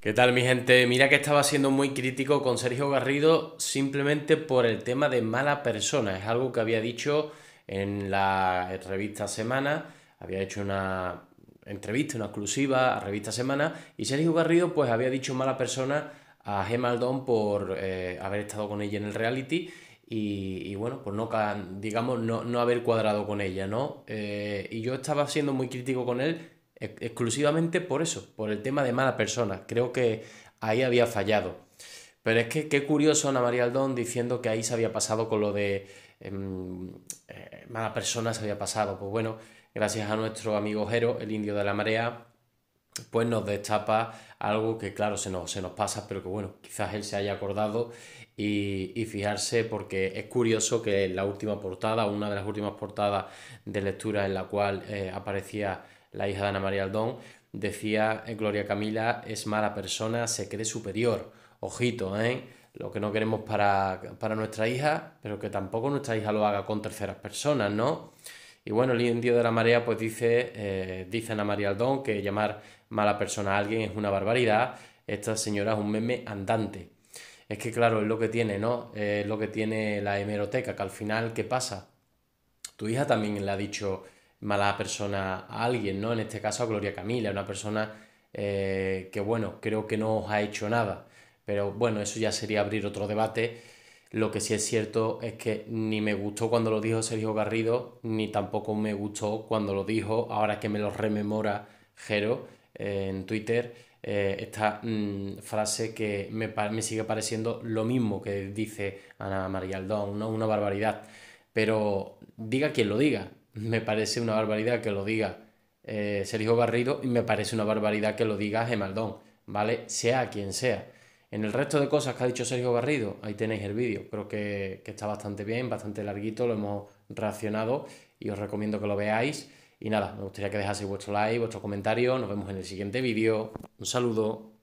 ¿Qué tal mi gente? Mira que estaba siendo muy crítico con Sergio Garrido simplemente por el tema de mala persona. Es algo que había dicho en la revista Semana. Había hecho una entrevista, una exclusiva a revista Semana. Y Sergio Garrido pues había dicho mala persona a gemaldon por eh, haber estado con ella en el reality. Y, bueno, pues no, digamos, no, haber cuadrado con ella, ¿no? Eh, y yo estaba siendo muy crítico con él exclusivamente por eso, por el tema de mala persona. Creo que ahí había fallado. Pero es que qué curioso Ana María Aldón diciendo que ahí se había pasado con lo de em, eh, mala persona se había pasado. Pues bueno, gracias a nuestro amigo Jero, el indio de la marea, pues nos destapa algo que claro se nos, se nos pasa, pero que bueno, quizás él se haya acordado y, fijarse porque es curioso que la última portada, una de las últimas portadas de lectura en la cual eh, aparecía la hija de Ana María Aldón, decía eh, Gloria Camila, es mala persona, se cree superior. Ojito, ¿eh? Lo que no queremos para, nuestra hija, pero que tampoco nuestra hija lo haga con terceras personas, ¿no? Y bueno, el indio de la marea pues dice, eh, dice Ana María Aldón que llamar mala persona a alguien es una barbaridad. Esta señora es un meme andante. Es que claro, es lo que tiene, ¿no? Es lo que tiene la hemeroteca, que al final, ¿qué pasa? Tu hija también le ha dicho mala persona a alguien, ¿no? En este caso a Gloria Camila, una persona eh, que, bueno, creo que no os ha hecho nada. Pero bueno, eso ya sería abrir otro debate. Lo que sí es cierto es que ni me gustó cuando lo dijo Sergio Garrido, ni tampoco me gustó cuando lo dijo, ahora que me lo rememora Jero eh, en Twitter, eh, esta mm, frase que me, me, sigue pareciendo lo mismo que dice Ana María Aldón, ¿no? una barbaridad. Pero diga quien lo diga, me parece una barbaridad que lo diga eh, Sergio Garrido y me parece una barbaridad que lo diga Gemaldón, ¿vale? Sea quien sea. En el resto de cosas que ha dicho Sergio Garrido, ahí tenéis el vídeo. Creo que, que, está bastante bien, bastante larguito, lo hemos reaccionado y os recomiendo que lo veáis. Y nada, me gustaría que dejaseis vuestro like, vuestro comentario. Nos vemos en el siguiente vídeo. Un saludo.